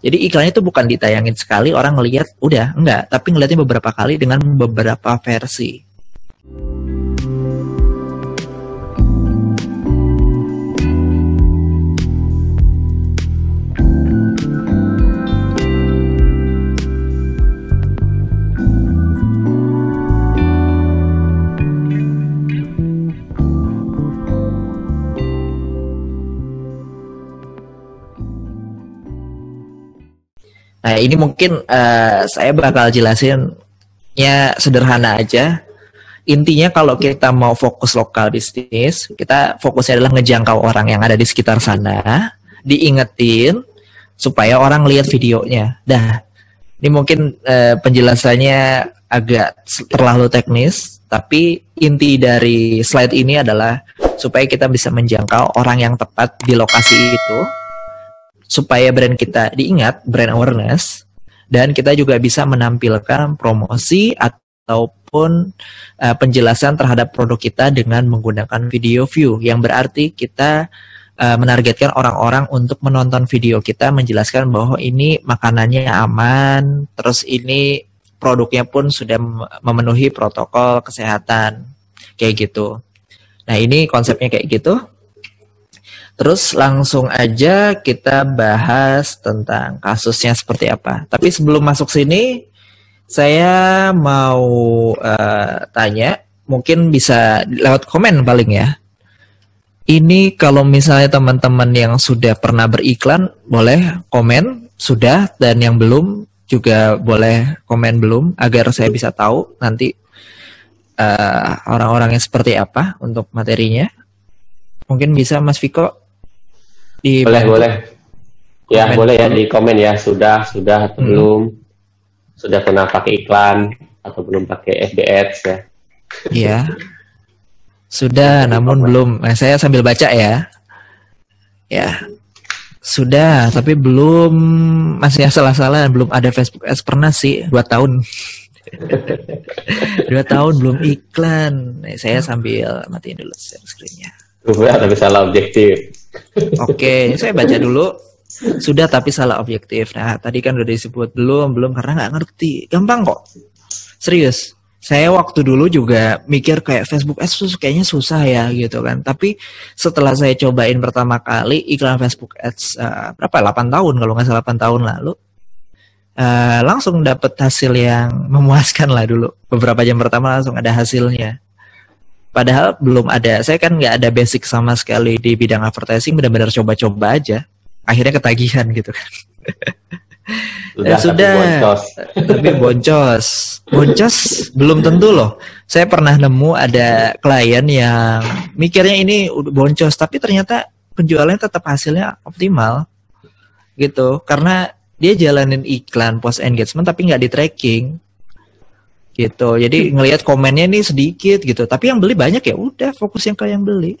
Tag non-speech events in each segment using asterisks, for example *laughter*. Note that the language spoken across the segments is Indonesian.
Jadi iklannya itu bukan ditayangin sekali orang ngelihat udah enggak, tapi ngeliatnya beberapa kali dengan beberapa versi. Nah, ini mungkin uh, saya bakal jelasinnya sederhana aja. Intinya kalau kita mau fokus lokal bisnis, kita fokusnya adalah ngejangkau orang yang ada di sekitar sana, diingetin supaya orang lihat videonya. Dah, ini mungkin uh, penjelasannya agak terlalu teknis, tapi inti dari slide ini adalah supaya kita bisa menjangkau orang yang tepat di lokasi itu supaya brand kita diingat, brand awareness, dan kita juga bisa menampilkan promosi ataupun uh, penjelasan terhadap produk kita dengan menggunakan video view yang berarti kita uh, menargetkan orang-orang untuk menonton video kita menjelaskan bahwa ini makanannya aman, terus ini produknya pun sudah memenuhi protokol kesehatan kayak gitu. Nah, ini konsepnya kayak gitu. Terus langsung aja kita bahas tentang kasusnya seperti apa. Tapi sebelum masuk sini, saya mau uh, tanya, mungkin bisa lewat komen paling ya. Ini kalau misalnya teman-teman yang sudah pernah beriklan, boleh komen sudah dan yang belum juga boleh komen belum agar saya bisa tahu nanti uh, eh, orang-orangnya seperti apa untuk materinya. Mungkin bisa Mas Viko di boleh boleh. Ya boleh ya di komen ya sudah sudah atau hmm. belum sudah pernah pakai iklan atau belum pakai FB Ads ya. Iya. Sudah, namun belum. Nah, saya sambil baca ya. Ya. Sudah, tapi belum masih salah-salah belum ada Facebook Ads pernah sih dua tahun. *laughs* dua tahun belum iklan. Nah, saya sambil matiin dulu share sudah iya, tapi salah objektif. Oke, saya baca dulu. Sudah tapi salah objektif. Nah, tadi kan udah disebut belum, belum karena nggak ngerti. Gampang kok. Serius. Saya waktu dulu juga mikir kayak Facebook Ads tuh kayaknya susah ya gitu kan. Tapi setelah saya cobain pertama kali iklan Facebook Ads uh, berapa? 8 tahun kalau nggak salah 8 tahun lalu. Uh, langsung dapet hasil yang memuaskan lah dulu. Beberapa jam pertama langsung ada hasilnya. Padahal belum ada, saya kan nggak ada basic sama sekali di bidang advertising, benar-benar coba-coba aja. Akhirnya ketagihan gitu kan. Sudah, sudah tapi boncos. tapi boncos. Boncos belum tentu loh. Saya pernah nemu ada klien yang mikirnya ini boncos, tapi ternyata penjualannya tetap hasilnya optimal gitu. Karena dia jalanin iklan post engagement tapi nggak di tracking gitu jadi *laughs* ngelihat komennya nih sedikit gitu tapi yang beli banyak ya udah fokus yang ke yang beli *laughs*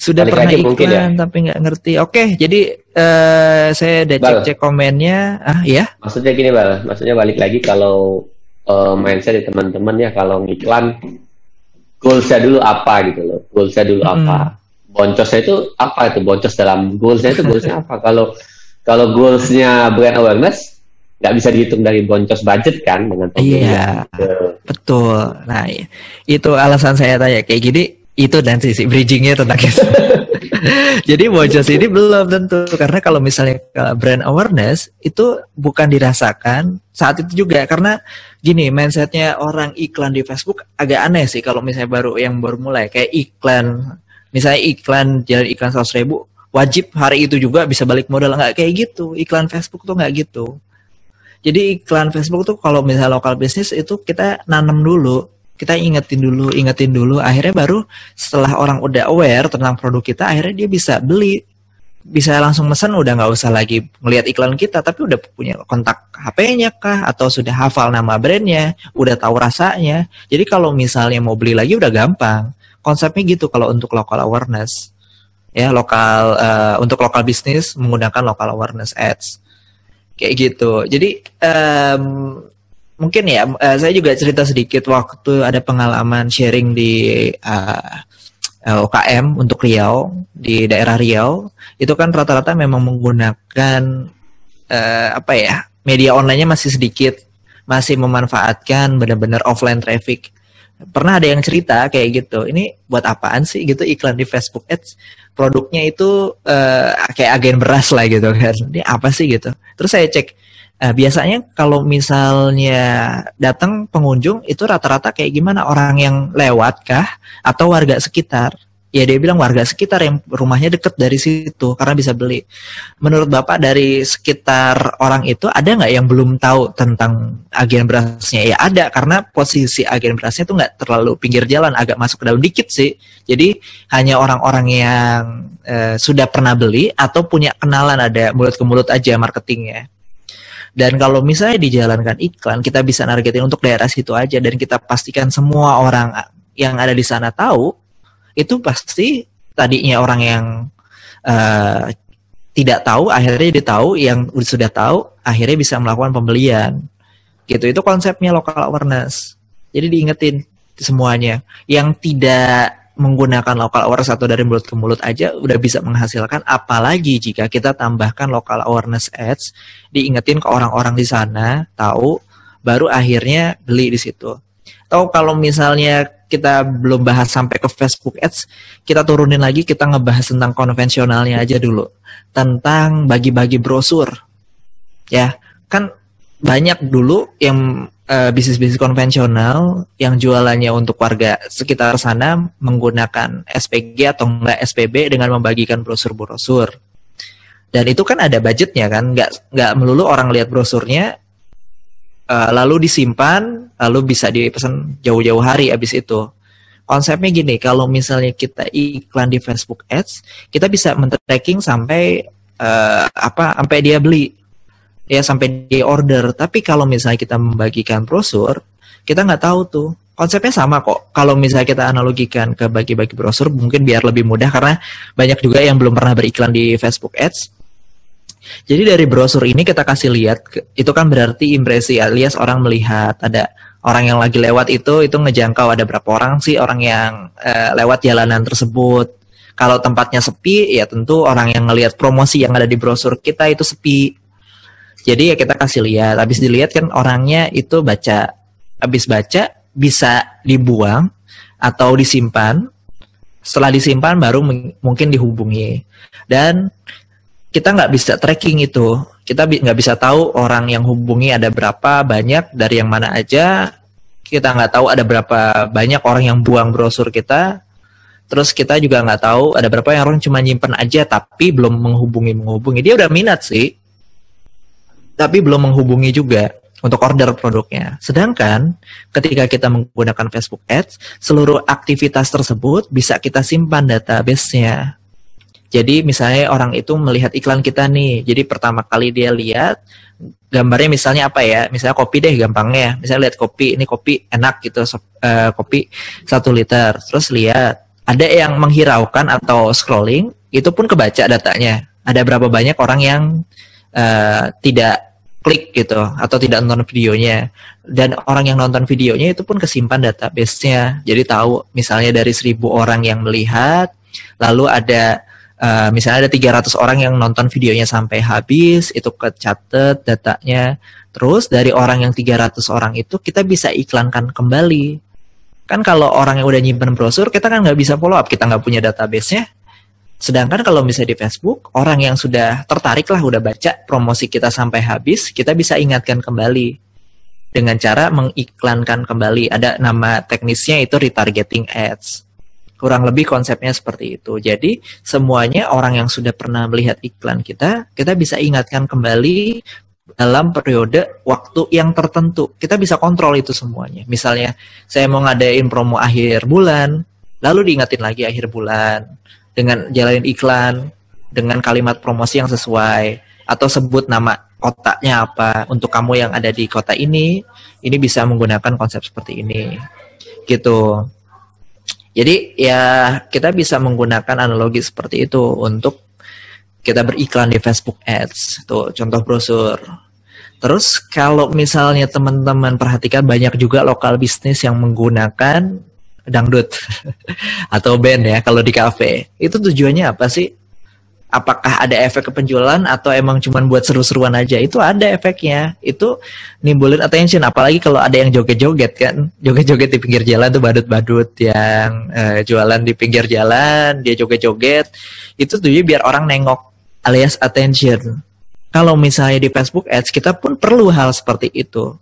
sudah Balik pernah iklan ya. tapi nggak ngerti oke jadi uh, saya udah cek cek komennya ah ya maksudnya gini bal maksudnya balik lagi kalau uh, mindset di teman-teman ya kalau iklan goalsnya dulu apa gitu loh goalsnya dulu hmm. apa boncosnya itu apa itu boncos dalam goalsnya itu goalsnya apa kalau kalau goalsnya brand awareness nggak bisa dihitung dari boncos budget kan dengan iya gitu. betul nah itu alasan saya tanya kayak gini itu dan sisi bridgingnya tentang itu *laughs* jadi boncos ini belum tentu karena kalau misalnya brand awareness itu bukan dirasakan saat itu juga karena gini mindsetnya orang iklan di Facebook agak aneh sih kalau misalnya baru yang baru mulai kayak iklan misalnya iklan jalan iklan seratus ribu wajib hari itu juga bisa balik modal nggak kayak gitu iklan Facebook tuh nggak gitu jadi iklan Facebook tuh kalau misalnya lokal bisnis itu kita nanam dulu, kita ingetin dulu, ingetin dulu. Akhirnya baru setelah orang udah aware tentang produk kita, akhirnya dia bisa beli, bisa langsung mesen udah nggak usah lagi ngelihat iklan kita, tapi udah punya kontak HP-nya kah atau sudah hafal nama brandnya, udah tahu rasanya. Jadi kalau misalnya mau beli lagi udah gampang. Konsepnya gitu kalau untuk local awareness ya lokal uh, untuk lokal bisnis menggunakan local awareness ads kayak gitu jadi um, mungkin ya uh, saya juga cerita sedikit waktu ada pengalaman sharing di uh, eh, UKM eh, untuk Riau di daerah Riau itu kan rata-rata memang menggunakan uh, apa ya media onlinenya masih sedikit masih memanfaatkan benar-benar offline traffic pernah ada yang cerita kayak gitu ini buat apaan sih gitu iklan di Facebook Ads produknya itu uh, kayak agen beras lah gitu kan ini apa sih gitu terus saya cek uh, biasanya kalau misalnya datang pengunjung itu rata-rata kayak gimana orang yang lewat kah atau warga sekitar ya dia bilang warga sekitar yang rumahnya deket dari situ karena bisa beli. Menurut Bapak dari sekitar orang itu ada nggak yang belum tahu tentang agen berasnya? Ya ada karena posisi agen berasnya itu nggak terlalu pinggir jalan, agak masuk ke dalam dikit sih. Jadi hanya orang-orang yang eh, sudah pernah beli atau punya kenalan ada mulut ke mulut aja marketingnya. Dan kalau misalnya dijalankan iklan, kita bisa nargetin untuk daerah situ aja dan kita pastikan semua orang yang ada di sana tahu itu pasti tadinya orang yang uh, tidak tahu akhirnya dia tahu yang sudah tahu akhirnya bisa melakukan pembelian gitu itu konsepnya local awareness jadi diingetin semuanya yang tidak menggunakan lokal awareness atau dari mulut ke mulut aja udah bisa menghasilkan apalagi jika kita tambahkan lokal awareness ads diingetin ke orang-orang di sana tahu baru akhirnya beli di situ atau kalau misalnya kita belum bahas sampai ke Facebook Ads, kita turunin lagi kita ngebahas tentang konvensionalnya aja dulu. Tentang bagi-bagi brosur. Ya, kan banyak dulu yang bisnis eh, bisnis-bisnis konvensional yang jualannya untuk warga sekitar sana menggunakan SPG atau enggak SPB dengan membagikan brosur-brosur. Dan itu kan ada budgetnya kan, nggak nggak melulu orang lihat brosurnya Eh, lalu disimpan, lalu bisa dipesan jauh-jauh hari abis itu. Konsepnya gini, kalau misalnya kita iklan di Facebook Ads, kita bisa men-tracking sampai uh, apa sampai dia beli ya sampai dia order. Tapi kalau misalnya kita membagikan brosur, kita nggak tahu tuh. Konsepnya sama kok. Kalau misalnya kita analogikan ke bagi-bagi brosur, mungkin biar lebih mudah karena banyak juga yang belum pernah beriklan di Facebook Ads jadi dari brosur ini kita kasih lihat, itu kan berarti impresi alias orang melihat ada orang yang lagi lewat itu itu ngejangkau ada berapa orang sih orang yang uh, lewat jalanan tersebut. Kalau tempatnya sepi, ya tentu orang yang ngelihat promosi yang ada di brosur kita itu sepi. Jadi ya kita kasih lihat, habis dilihat kan orangnya itu baca, habis baca bisa dibuang atau disimpan. Setelah disimpan baru mungkin dihubungi. Dan kita nggak bisa tracking itu. Kita nggak bisa tahu orang yang hubungi ada berapa banyak dari yang mana aja. Kita nggak tahu ada berapa banyak orang yang buang brosur kita. Terus kita juga nggak tahu ada berapa yang orang cuma nyimpen aja tapi belum menghubungi menghubungi. Dia udah minat sih, tapi belum menghubungi juga untuk order produknya. Sedangkan ketika kita menggunakan Facebook Ads, seluruh aktivitas tersebut bisa kita simpan database-nya jadi misalnya orang itu melihat iklan kita nih. Jadi pertama kali dia lihat gambarnya misalnya apa ya? Misalnya kopi deh gampangnya. Ya. Misalnya lihat kopi, ini kopi enak gitu uh, kopi satu liter. Terus lihat ada yang menghiraukan atau scrolling, itu pun kebaca datanya. Ada berapa banyak orang yang uh, tidak klik gitu atau tidak nonton videonya dan orang yang nonton videonya itu pun kesimpan database-nya jadi tahu misalnya dari seribu orang yang melihat lalu ada uh, misalnya ada 300 orang yang nonton videonya sampai habis, itu kecatet datanya. Terus dari orang yang 300 orang itu kita bisa iklankan kembali. Kan kalau orang yang udah nyimpen brosur, kita kan nggak bisa follow up, kita nggak punya database-nya. Sedangkan kalau misalnya di Facebook, orang yang sudah tertarik lah, udah baca promosi kita sampai habis, kita bisa ingatkan kembali dengan cara mengiklankan kembali. Ada nama teknisnya itu retargeting ads. Kurang lebih konsepnya seperti itu. Jadi semuanya orang yang sudah pernah melihat iklan kita, kita bisa ingatkan kembali dalam periode waktu yang tertentu. Kita bisa kontrol itu semuanya. Misalnya, saya mau ngadain promo akhir bulan, lalu diingatin lagi akhir bulan dengan jalanin iklan, dengan kalimat promosi yang sesuai, atau sebut nama kotanya apa. Untuk kamu yang ada di kota ini, ini bisa menggunakan konsep seperti ini. Gitu. Jadi ya kita bisa menggunakan analogi seperti itu untuk kita beriklan di Facebook Ads, tuh contoh brosur. Terus kalau misalnya teman-teman perhatikan banyak juga lokal bisnis yang menggunakan dangdut *laughs* atau band ya kalau di kafe. Itu tujuannya apa sih? apakah ada efek ke penjualan atau emang cuman buat seru-seruan aja itu ada efeknya itu nimbulin attention apalagi kalau ada yang joget-joget kan joget-joget di pinggir jalan tuh badut-badut yang eh, jualan di pinggir jalan dia joget-joget itu tuh biar orang nengok alias attention kalau misalnya di Facebook Ads kita pun perlu hal seperti itu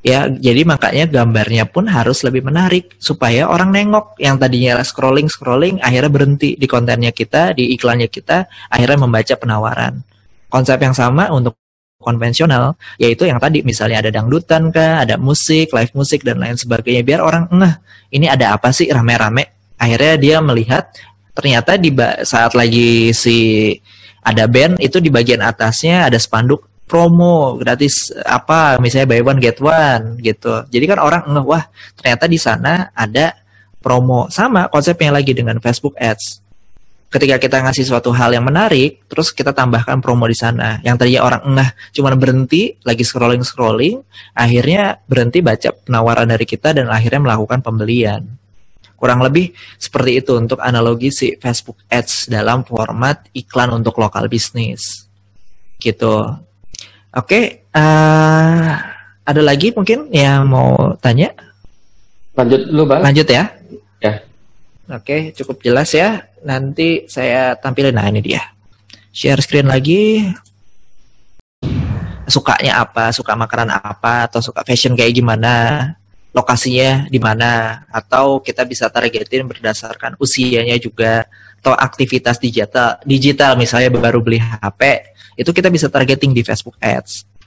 ya jadi makanya gambarnya pun harus lebih menarik supaya orang nengok yang tadinya scrolling scrolling akhirnya berhenti di kontennya kita di iklannya kita akhirnya membaca penawaran konsep yang sama untuk konvensional yaitu yang tadi misalnya ada dangdutan kah ada musik live musik dan lain sebagainya biar orang ngeh ini ada apa sih rame-rame akhirnya dia melihat ternyata di saat lagi si ada band itu di bagian atasnya ada spanduk promo gratis apa misalnya buy one get one gitu. Jadi kan orang ngeh wah ternyata di sana ada promo sama konsepnya lagi dengan Facebook Ads. Ketika kita ngasih suatu hal yang menarik, terus kita tambahkan promo di sana. Yang tadinya orang ngeh cuman berhenti lagi scrolling scrolling, akhirnya berhenti baca penawaran dari kita dan akhirnya melakukan pembelian. Kurang lebih seperti itu untuk analogi si Facebook Ads dalam format iklan untuk lokal bisnis. Gitu. Oke, okay, uh, eh, ada lagi mungkin yang mau tanya? Lanjut lu, Bang. Lanjut ya. Ya. Oke, okay, cukup jelas ya. Nanti saya tampilin nah ini dia. Share screen lagi. Sukanya apa? Suka makanan apa atau suka fashion kayak gimana? lokasinya di mana atau kita bisa targetin berdasarkan usianya juga atau aktivitas digital digital misalnya baru beli HP itu kita bisa targeting di Facebook Ads